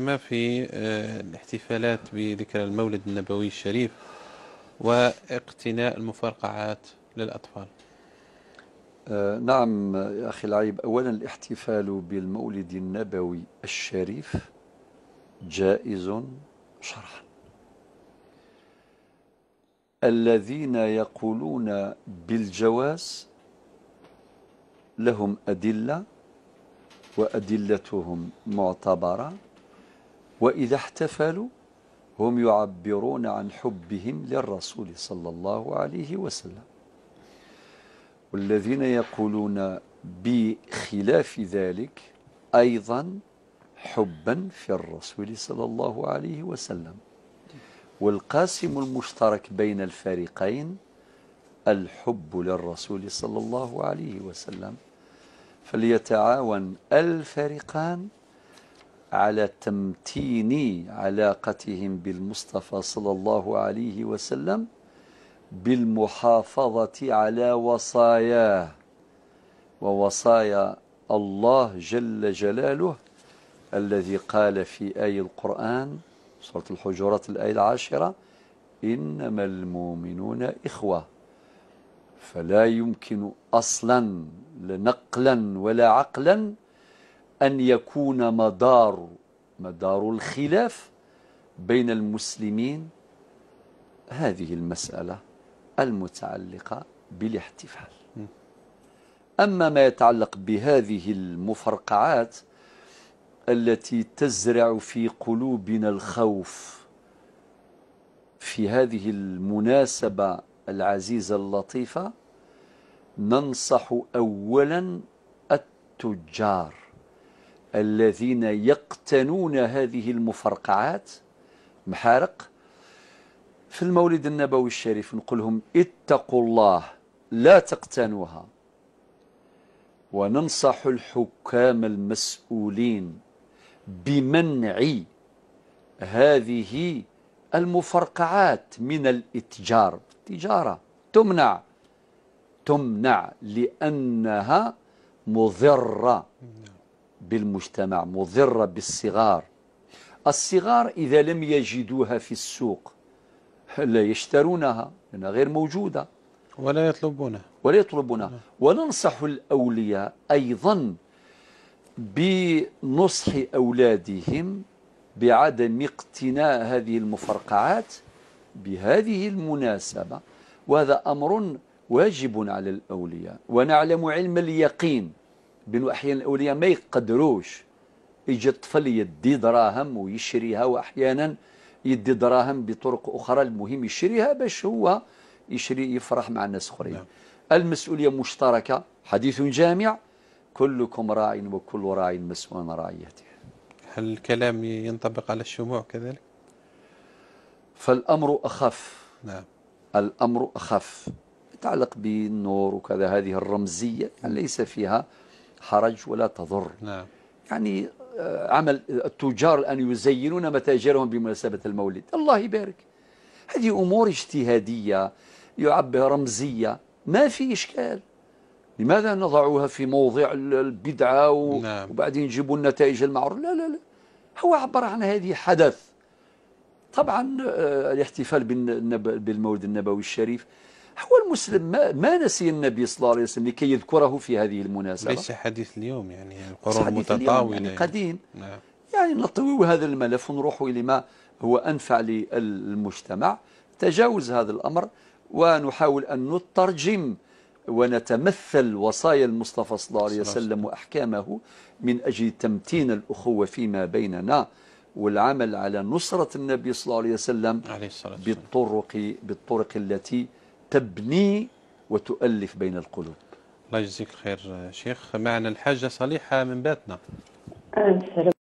ما في آه، الاحتفالات بذكرى المولد النبوي الشريف واقتناء المفرقعات للأطفال آه، نعم يا أخي العيب أولا الاحتفال بالمولد النبوي الشريف جائز شرعا الذين يقولون بالجواز لهم أدلة وأدلتهم معتبرة وإذا احتفلوا هم يعبرون عن حبهم للرسول صلى الله عليه وسلم والذين يقولون بخلاف ذلك أيضا حبا في الرسول صلى الله عليه وسلم والقاسم المشترك بين الفريقين الحب للرسول صلى الله عليه وسلم فليتعاون الفريقان على تمتين علاقتهم بالمصطفى صلى الله عليه وسلم بالمحافظة على وصاياه ووصايا الله جل جلاله الذي قال في آي القرآن سورة الحجرات الآية العاشرة إنما المؤمنون إخوة فلا يمكن أصلا لنقلا ولا عقلا أن يكون مدار مدار الخلاف بين المسلمين هذه المسألة المتعلقة بالاحتفال أما ما يتعلق بهذه المفرقعات التي تزرع في قلوبنا الخوف في هذه المناسبة العزيزة اللطيفة ننصح أولا التجار الذين يقتنون هذه المفرقعات محارق في المولد النبوي الشريف نقولهم اتقوا الله لا تقتنوها وننصح الحكام المسؤولين بمنع هذه المفرقعات من الاتجار التجارة تمنع تمنع لأنها مضرة نعم. بالمجتمع مضرة بالصغار الصغار إذا لم يجدوها في السوق لا يشترونها لأنها غير موجودة ولا يطلبونها ولا يطلبونها وننصح الأولياء أيضا بنصح أولادهم بعدم اقتناء هذه المفرقعات بهذه المناسبة وهذا أمر واجب على الأولياء ونعلم علم اليقين بين احيانا الاولياء ما يقدروش يجي الطفل يدي دراهم ويشريها واحيانا يدي دراهم بطرق اخرى المهم يشريها باش هو يشري يفرح مع الناس اخرين نعم. المسؤوليه مشتركه حديث جامع كلكم راع وكل راع مسؤول عن رعيته هل الكلام ينطبق على الشموع كذلك فالامر اخف نعم الامر اخف يتعلق بالنور وكذا هذه الرمزيه يعني ليس فيها حرج ولا تضر نعم. يعني آه، عمل آه، التجار الآن يزينون متاجرهم بمناسبة المولد الله يبارك هذه أمور اجتهادية يعبر رمزية ما في إشكال لماذا نضعها في موضع البدعة و... نعم. وبعدين نجيبوا النتائج المعروف لا لا لا هو عبر عن هذه حدث طبعا آه، الاحتفال بالمولد النبوي الشريف هو المسلم ما, ما نسي النبي صلى الله عليه وسلم لكي يذكره في هذه المناسبة ليس حديث اليوم يعني القرون يعني المتطاولة يعني, يعني قديم نعم. يعني نطوي هذا الملف ونروح إلى ما هو أنفع للمجتمع تجاوز هذا الأمر ونحاول أن نترجم ونتمثل وصايا المصطفى صلى الله عليه وسلم وأحكامه من أجل تمتين الأخوة فيما بيننا والعمل على نصرة النبي صلى الله عليه وسلم عليه بالطرق, بالطرق التي تبني وتؤلف بين القلوب الله يجزيك الخير شيخ معنا الحاجة صليحة من بيتنا السلام